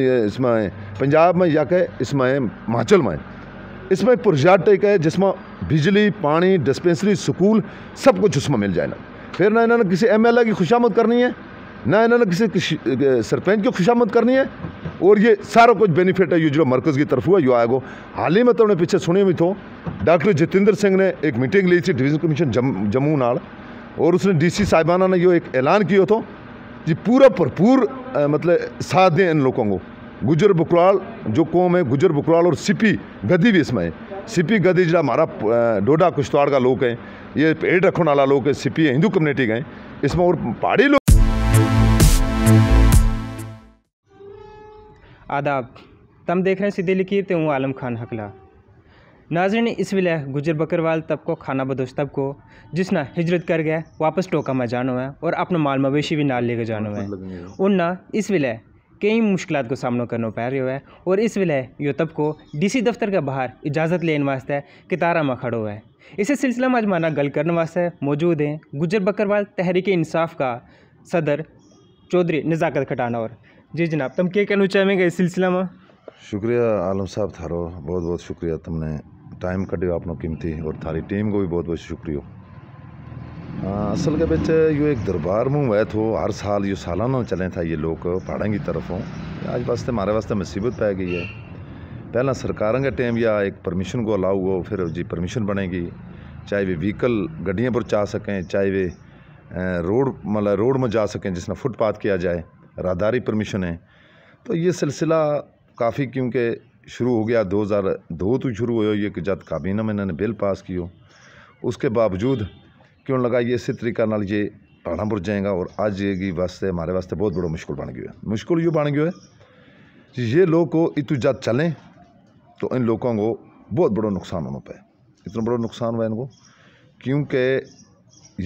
इसमें पंजाब में या कहे इसमें हिमाचल में इसमें प्रोजेक्ट एक है जिसमें बिजली पानी डिस्पेंसरी स्कूल सब कुछ उसमें मिल जाए ना फिर ना इन्होंने किसी एम एल ए की खुशामद करनी है ना इन्होंने किसी सरपंच की खुशामद करनी है और ये सारा कुछ बेनिफिट है ये जो मरकज़ की तरफ हुआ यू आएगा हाल ही में तुमने तो पीछे सुनी हुई तो डॉक्टर जितेंद्र सिंह ने एक मीटिंग ली थी डिवीज़न कमीशन जम्मू नाल और उसने डी सी साहिबाना ने यो एक ऐलान किया था जी पूरा भरपूर मतलब साथ दें इन लोगों को गुजर बकराल जो कौम है गुजर बकराल और सिपी गदी भी इसमें है सिपी गदी जो हमारा डोडा कुश्तवाड़ का लोग हैं ये पेड़ रखने वाला लोग है सिपी है हिंदू कम्युनिटी के इसमें और पहाड़ी लोग आदाब तम देख रहे हैं सीधे लिखिए हूँ आलम खान हकला नाजरन इस वेल गुजर बकरवाल तबको खाना बदोश तबको जिसना हिजरत कर गया वापस टोका में जाना है और अपना माल मवेशी भी नाल लेकर जाना है उनना इस वेल कई मुश्किल को सामना करना पै रहा है और इस वेल यो तबको डीसी दफ्तर के बाहर इजाज़त लेने वास्ते कितारा में खड़ो है इस सिलसिला में आज माना गल करने वास्ते मौजूद हैं गुजर बकरवाल तहरीक इंसाफ का सदर चौधरी नज़ाकत खटाना और जी जनाब तुम क्या कहना चाहेंगे इस सिलसिला में शुक्रिया आलम साहब थारो बहुत बहुत शुक्रिया तुमने टाइम ਕੱਢਿਓ ਆਪਣੋ कीमती और थारी टीम को भी बहुत बहुत शुक्रिया असल के बिच यो एक दरबार मुँह वह थो हर साल यो सालाना चले था ये लोग पहाड़ों की तरफों आज वास्ते हमारे वास्ते मुसीबत पै गई है पहला सरकार का टाइम या एक परमिशन को अलाउ हो फिर जी परमिशन बनेगी चाहे वे व्हीकल गड्डियों पर जा सकें चाहे वे रोड मतलब रोड में जा सकें जिसने फुटपाथ किया जाए राहदारी परमिशन है तो ये सिलसिला काफ़ी क्योंकि शुरू हो गया दो हज़ार दो तो शुरू हो ये जब काबीना में इन्होंने बिल पास किया उसके बावजूद क्यों लगा ये इस तरीका नाल ये पढ़ना पुर जाएगा और आज की वास्ते हमारे वास्ते बहुत बड़ा मुश्किल बन गया है मुश्किल यूँ बन गया है ये लोग को इतु जद चलें तो इन लोगों को बहुत बड़ा नुकसान होना पाए इतना बड़ा नुकसान हुआ इनको क्योंकि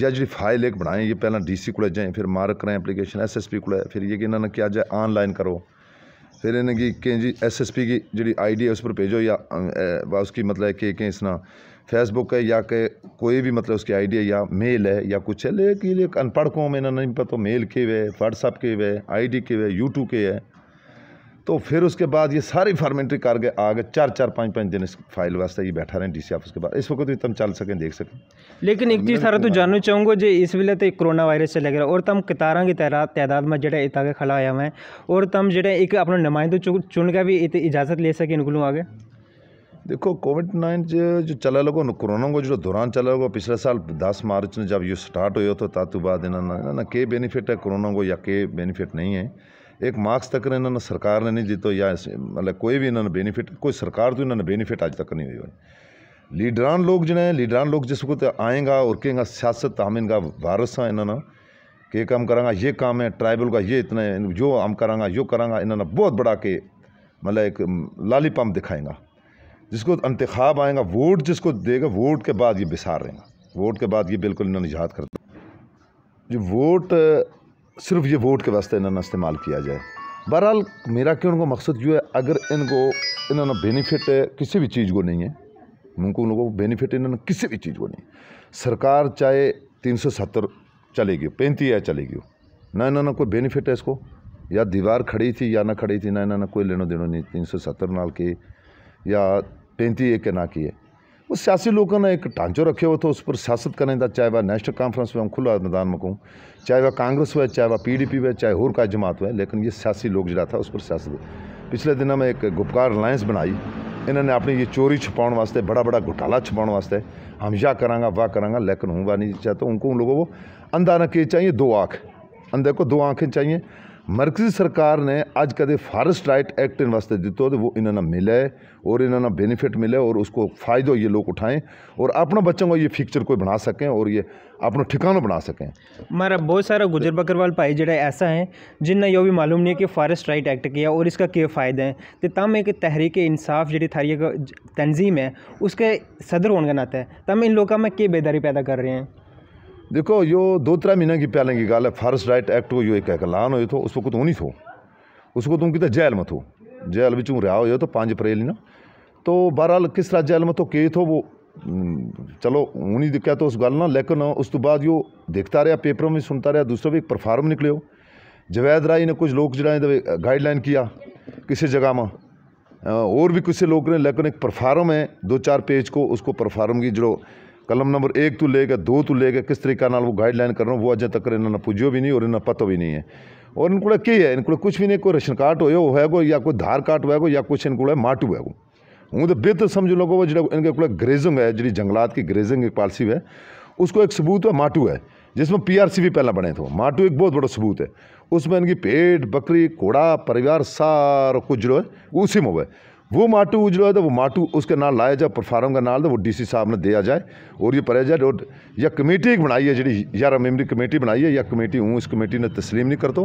यह जी फाइल एक बनाए ये पहला डी सी को जाएँ फिर मार्क करें एप्लीकेशन एस एस पी को फिर ये कि इन्होंने क्या जाए ऑनलाइन करो फिर इनकी कें जी एस एस पी की जी आई डी है उस पर भेजो या अं, उसकी मतलब है कि कहीं इस ना फेसबुक है या के कोई भी मतलब उसकी आई डी है या मेल है या कुछ है लेकिन अनपढ़ को मैंने नहीं पता मेल के हुए व्हाट्सअप के हुए आई डी के हुए यूट्यूब के है तो फिर उसके बाद ये सारी फार्मेलिटी करके आ गए चार चार पाँच पाँच दिन इस फाइल वास्ते ये बैठा रहे डीसी ऑफिस के बाद इस वक्त भी तो तुम चल सकें देख सकें लेकिन एक तो चीज़ सारा तो जानना चाहूँगा जो इस वे तो कोरोना वायरस चला गया और तम कतारा की तैदा तादाद में जो इत आगे खड़ा आया हुआ है और तम जो एक अपना नुमाइंदो चुन के भी इजाज़त ले सके इनको आगे देखो कोविड नाइन जो चला लगो कोरोना को जो दौरान चला लगो पिछले साल 10 मार्च में जब ये स्टार्ट हुए तो तातु बाद इन्होंने के बेनिफिट है कोरोना को या के बेनिफिट नहीं है एक मार्क्स तक इन्होंने सरकार ने नहीं दिता या मतलब कोई भी इन्होंने बेनीफिट कोई सरकार तो इन्होंने बेनीफिट अज तक नहीं हुई लीडरान लोग जो है लीडरान लोग जिसको तो आएगा और कहेंगे सियासत हम इनका वारस हैं इन्होंने कि काम करा ये काम है ट्राइबल का ये इतना है जो हम करा यो करा इन्होंने बहुत बड़ा के मतलब एक लाली पम्प दिखाएंगा जिसको इंतखब आएगा वोट जिसको देगा वोट के बाद ये बिसार रहेगा वोट के बाद ये बिल्कुल इन्होंने याद करते जो वोट सिर्फ ये वोट के वास्ते इन्होंने इस्तेमाल किया जाए बहरहाल मेरा क्यों उनको मकसद जो है अगर इनको इन्होंने बेनिफिट किसी भी चीज़ को नहीं है उनको उन लोगों को बेनिफिट इन्होंने किसी भी चीज़ को नहीं सरकार चाहे तीन सौ सत्तर चलेगी पैंती या चलेगी ना इन्होंने कोई बेनिफिट है इसको या दीवार खड़ी थी या ना खड़ी थी ना इन्होंने कोई लेना देनो नहीं तीन सौ सत्तर नाल की या पैंती एक के ना की है वो सियासी लोगों ने हिकु ढांचो हुआ था उस पर सियासत करने था चाहे वह नेशनल कॉन्फ्रेंस में हम खुला मैदान में कहूँ चाहे वह कांग्रेस हुए चाहे वह पी डी पी हुए चाहे और का जमात हुए लेकिन ये सियासी लोग जरा था उस पर सियासत पिछले दिनों में एक गुपकार अलायंस बनाई इन्होंने अपनी ये चोरी छुपाने वास्ते बड़ा बड़ा घोटाला छुपाने वास्ते हम या करांगा वाह करांगा लेकिन हूँ वह नहीं चाहता तो उनको उन लोगों को अंधा न के चाहिए दो आँख अंधे को दो आँखें चाहिए मरकजी सरकार ने अज कद फॉरेस्ट राइट एक्ट इन वास्ते ਦਿੱਤੋ तो वो इन्होंने मिले और इन्होंने बेनिफिट मिले और उसको फायदा ये लोग उठाएं और अपने बच्चों को ये फ्यूचर कोई बना सकें और ये अपना ठिकाना बना सकें हमारा बहुत सारा गुजर बकरवाल भाई जरा ऐसा है जिन्हें यो भी मालूम नहीं है कि फॉरेस्ट राइट एक्ट किया और इसका क्या फ़ायदा है तो तम एक तहरीक इंसाफ जी थारी तंजीम है उसके सदर होने का नाता है तम इन लोगों में क्या बेदारी पैदा कर रहे हैं देखो इहो दो त्रै महीने की पैह्लें की ॻाल्हि आहे फारेस्ट राइट एक्ट जो इहो हिकु ऐलान होयो थो उस वक़्तु तो नहीं थो उसको वक़्तु हूं जेल में थो जेल विच हूं रिहा हुयो त तो पंज अप्रैल ना तो बहरहाल किस तरह जेल में तो के थो वो हम्म, चलो हूं नहीं दिक्कत तो उस गल ना लेकिन उस तो बाद यो देखता रहा पेपरों में सुनता रहा दूसरा भी एक परफार्म निकलो जवैद राय ने कुछ लोग जरा गाइडलाइन किया किसी जगह में और भी कुछ लोग ने लेकिन एक परफार्म है दो चार पेज को उसको परफार्म की जो कलम नंबर एक तो गए दो तो गए किस तरीके वो गाइडलाइन कर रहा हूँ वो अजय तक इन्होंने पुजो भी नहीं और इन्हें पता भी नहीं है और इनको की है इनको कुछ भी नहीं कोई राशन कार्ड हो हैगो या कोई धार कार्ड हो या कुछ इनको माटू है हूँ तो बेहतर समझ लो वो जो इनके को ग्रेजिंग है जी जंगलात की ग्रेजिंग एक पॉलिसी है उसको एक सबूत है माटू है जिसमें पीआरसी भी पहला बने थे माटू एक बहुत बड़ा सबूत है उसमें इनकी पेट बकरी घोड़ा परिवार सारा कुछ जो है उसी में हुआ है वो माटू उजलो है तो वो माटू उसके नाल लाया जाए फार्म का नाल तो वो डीसी साहब ने दिया जाए और ये परे जाए और यह कमेटी बनाई है जी ग्यारह मेम्बरी कमेटी बनाई है यह कमेटी हूँ इस कमेटी ने तस्लीम नहीं करता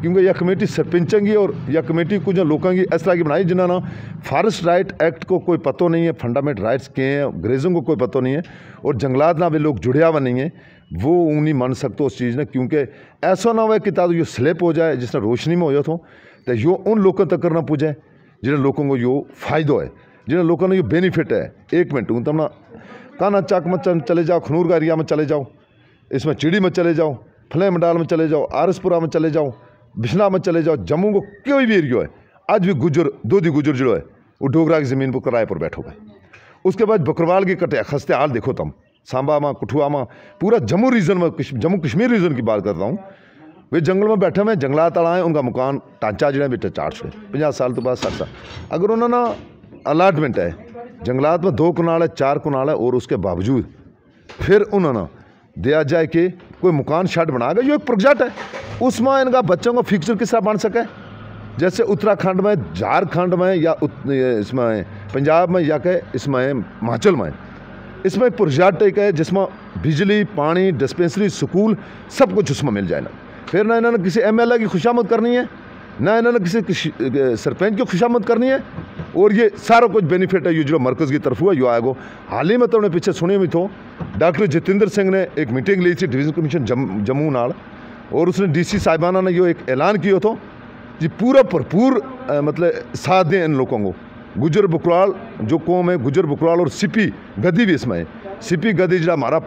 क्योंकि यह कमेटी सरपंचों की और यह कमेटी कुछ लोगों की इस तरह की बनाई जिन्होंने फॉरेस्ट राइट एक्ट को कोई पता नहीं है फंडामेंट राइट्स के हैं अंग्रेजों को कोई पता नहीं है और जंगलात ना भी लोग जुड़े हुआ नहीं है वो ऊँ नहीं मान सकते उस चीज़ ने क्योंकि ऐसा ना हो कि ताकि यो स्लिप हो जाए जिसने रोशनी में हो जाता तो यो उन लोगों तक ना पूजें लोगों को यो फ़ायदो है जिन्हें लोगों ने यो बेनिफिट है एक मिनट हूँ ना काना चाक में चले जाओ खनूर का एरिया में चले जाओ इसमें चिड़ी में चले जाओ फले मंडाल में चले जाओ आरसपुरा में चले जाओ बिश्ना में चले जाओ जम्मू को कोई भी एरियो है आज भी गुजर दो दी गुजर जो है वो डोगरा की ज़मीन पर किराए पर बैठो गए उसके बाद बकरवाल की कटे खस्ते हाल देखो तुम सांबा माँ कठुआ माँ पूरा जम्मू रीजन में जम्मू कश्मीर रीजन की बात कर रहा हूँ वे ਜੰਗਲ ਵਿੱਚ ਬੈਠੇ ਮੈਂ ਜੰਗਲਾਤ उनका मकान ਉਹਨਾਂ जो है बेटा चार सौ पाँह साल तो बाद 60 ਸਾल अगर उन्होंने अलाटमेंट है जंगलात में दो कनाल है चार कनाल है और उसके बावजूद फिर उन्होंने दिया जाए कि कोई मकान शर्ट बना गया जो एक प्रोजेक्ट है उसमें इनका बच्चों का फ्यूचर किस तरह बन सके जैसे उत्तराखंड में झारखंड में या इसमें पंजाब में या कहे इसमें हिमाचल में इसमें एक प्रोजेक्ट एक है जिसमें बिजली पानी डिस्पेंसरी स्कूल सब कुछ उसमें मिल जाएगा फिर ना इन्होंने किसी एम एल ए की खुशामद करनी है ना इन्होंने किसी सरपंच की खुशामद करनी है और ये सारा कुछ बेनिफिट है ये जो मरकज़ की तरफ हुआ यू आयोग हाल ही में तो उन्हें पीछे सुनी भी तो डॉक्टर जितेंद्र सिंह ने एक मीटिंग ली थी डिवीज़न कमीशन जम, जम्मू नाल और उसने डीसी साहिबाना ने यो एक ऐलान किया तो कि पूरा भरपूर मतलब साथ दें इन लोगों को गुजर बकराल जो कौम है गुजर बकराल और सिपी गद्दी भी इसमें है सीपी गदी जो मारा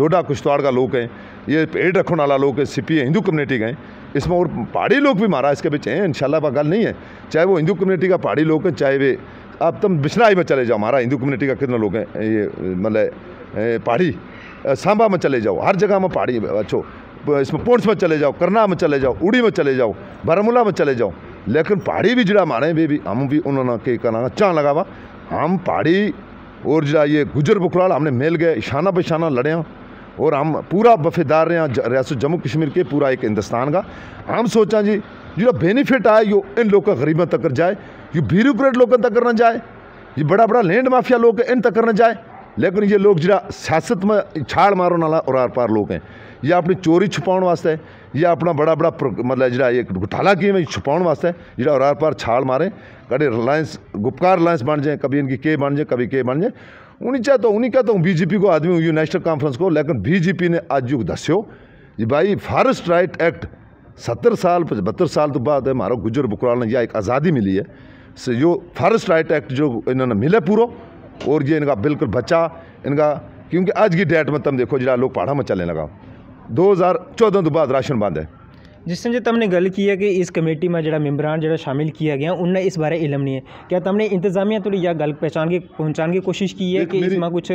डोडा कुश्तवाड़ का लोग हैं ये पेड़ रखने वाला लोग है सीपी है हिंदू कम्युनिटी के हैं इसमें और पहाड़ी लोग भी मारा इसके बीच हैं इन वह गल नहीं है चाहे वो हिंदू कम्युनिटी का पहाड़ी लोग हैं चाहे वे आप तुम बिश्नाई में चले जाओ हमारा हिंदू कम्युनिटी का कितने लोग हैं ये मतलब पहाड़ी सांबा में चले जाओ हर जगह में पहाड़ी अच्छो इसमें पोर्ट्स में चले जाओ करना में चले जाओ उड़ी में चले जाओ बारामूला में चले जाओ लेकिन पहाड़ी भी जुड़ा मारे भी, भी हम भी उन्होंने के करना चाँ लगा हुआ हम पहाड़ी और जरा ये गुजर बकराल हमने मिल गए इशाना बशाना लड़े और हम पूरा वफेदार रहे हैं रियासत जम्मू कश्मीर के पूरा एक हिंदुस्तान का हम सोचा जी जो बेनिफिट आए यो इन लोग का गरीबों तक जाए यो ब्यूरोक्रेट लोगों तक ना जाए ये बड़ा बड़ा लैंड माफिया लोग इन तक ना जाए लेकिन ये लोग जरा सियासत में छाल मारन वाला और आर पार लोग हैं या अपनी चोरी छुपाने वास्ते या अपना बड़ा बड़ा मतलब जरा एक घोटाला किए में छुपाने वास्ते जरा और आर पार छाल मारें कभी रिलायंस गुपकार रिलायंस बन जाए कभी इनकी के बन जाए कभी के बन जाए उन्हीं चाहता तो, हूँ उन्हीं कहता हूँ तो बीजेपी को आदमी हूँ नेशनल कॉन्फ्रेंस को लेकिन बीजेपी ने आज युग दस्यो ये भाई फॉरेस्ट राइट एक्ट सत्तर साल बहत्तर साल तो बाद हमारा गुजर बुकराल ने यह एक आज़ादी मिली है से जो फॉरेस्ट राइट एक्ट जो इन्होंने मिले पूरा और ये इनका बिल्कुल बच्चा इनका क्योंकि अज की डेट में तुम देखो जरा लोग पहाड़ा में चलने लगा दो हज़ार चौदह तो बाद राशन बंद है जिस समय तुमने गल की है कि इस कमेटी में जो मैंबरान जो शामिल किया गया उन्हें इस बारे इलम नहीं है क्या तुमने इंतजामिया थोड़ी यह गल पहचान की पहुँचाने की कोशिश की है कि इसमें कुछ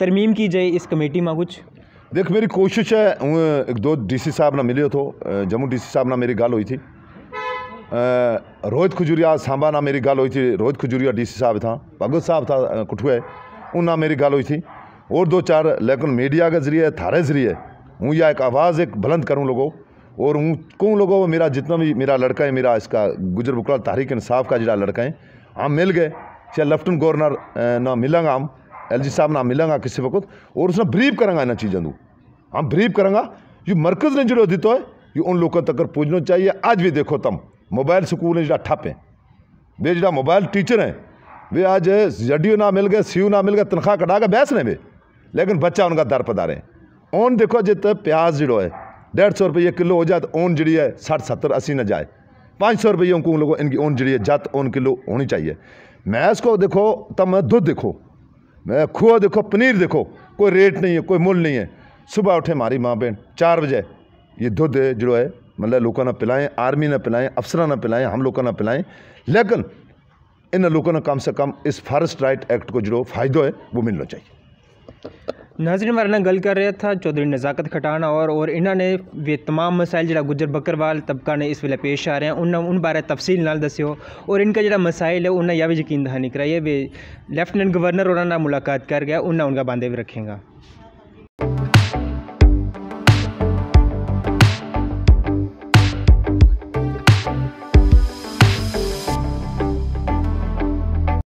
तरमीम की जाए इस कमेटी में कुछ देख मेरी कोशिश है एक दो डीसी साहब ना मिले तो जम्मू डीसी साहब ना मेरी गल हुई थी रोहित खजूरिया सांबा ना मेरी गाल हुई थी रोहित खजूरिया डीसी साहब था भगत साहब था कठुए उन ना मेरी गाल हुई थी और दो चार लेकिन मीडिया के जरिए थारे जरिए हूँ या एक आवाज़ एक बुलंद करूँ लोगों और हूँ कहूँ लोगों मेरा जितना भी मेरा लड़का है मेरा इसका गुजर बुकड़ा तहरीक इंसाफ का जरा लड़का है हम मिल गए चाहे लेफ्टिनेंट गवर्नर ना मिलेंगे हम एल जी साहब ना मिलेंगे किसी वक्त और उसने ब्रीफ करेंगे इन्होंने चीज़ों को हम ब्रीफ करेंगे जो मरकज़ ने जो दिता है ये उन लोगों तक पूछना चाहिए आज भी देखो तम मोबाइल स्कूल जो ठप है वे जो मोबाइल टीचर है वे आज जडियो ना मिल गए सीयू ना मिल गए तनख्वाह कटा के बहस नहीं वे लेकिन बच्चा उनका दर पदार है ओन देखो जित प्याज जो है डेढ़ सौ रुपये किलो हो जाए ओन तो जी है साठ सत्तर अस्सी न जाए पाँच सौ रुपये उनको लोगों इनकी ओन जी है जत ओन किलो होनी चाहिए मैस को देखो तब तो दूध देखो मैं खुआ देखो पनीर देखो कोई रेट नहीं है कोई मूल नहीं है सुबह उठे मारी माँ बहन चार बजे ये दुध जो है मतलब लोगों ने पिलाएं आर्मी ने पिलाएं अफसर ना पिलाएं हम लोगों ने पिलाएं लेकिन इन लोगों ने कम से कम इस फॉरेस्ट राइट एक्ट को जो फायदा है वो मिलना चाहिए नाजरन वारा गल कर रहा था चौधरी नज़ाकत खटाना और और इन्होंने वे तमाम मसाइल जो गुजर बकरवाल तबका ने इस वे पेश आ रहे हैं उन्होंने उन बारे तफसील नाल दस्यो और इनका जो मसाइल है उन्हें यह भी यकीन दहानी कराइए वे लेफ्टिनेंट गवर्नर और मुलाकात कर गया उन्हें उनका बांधे भी रखेगा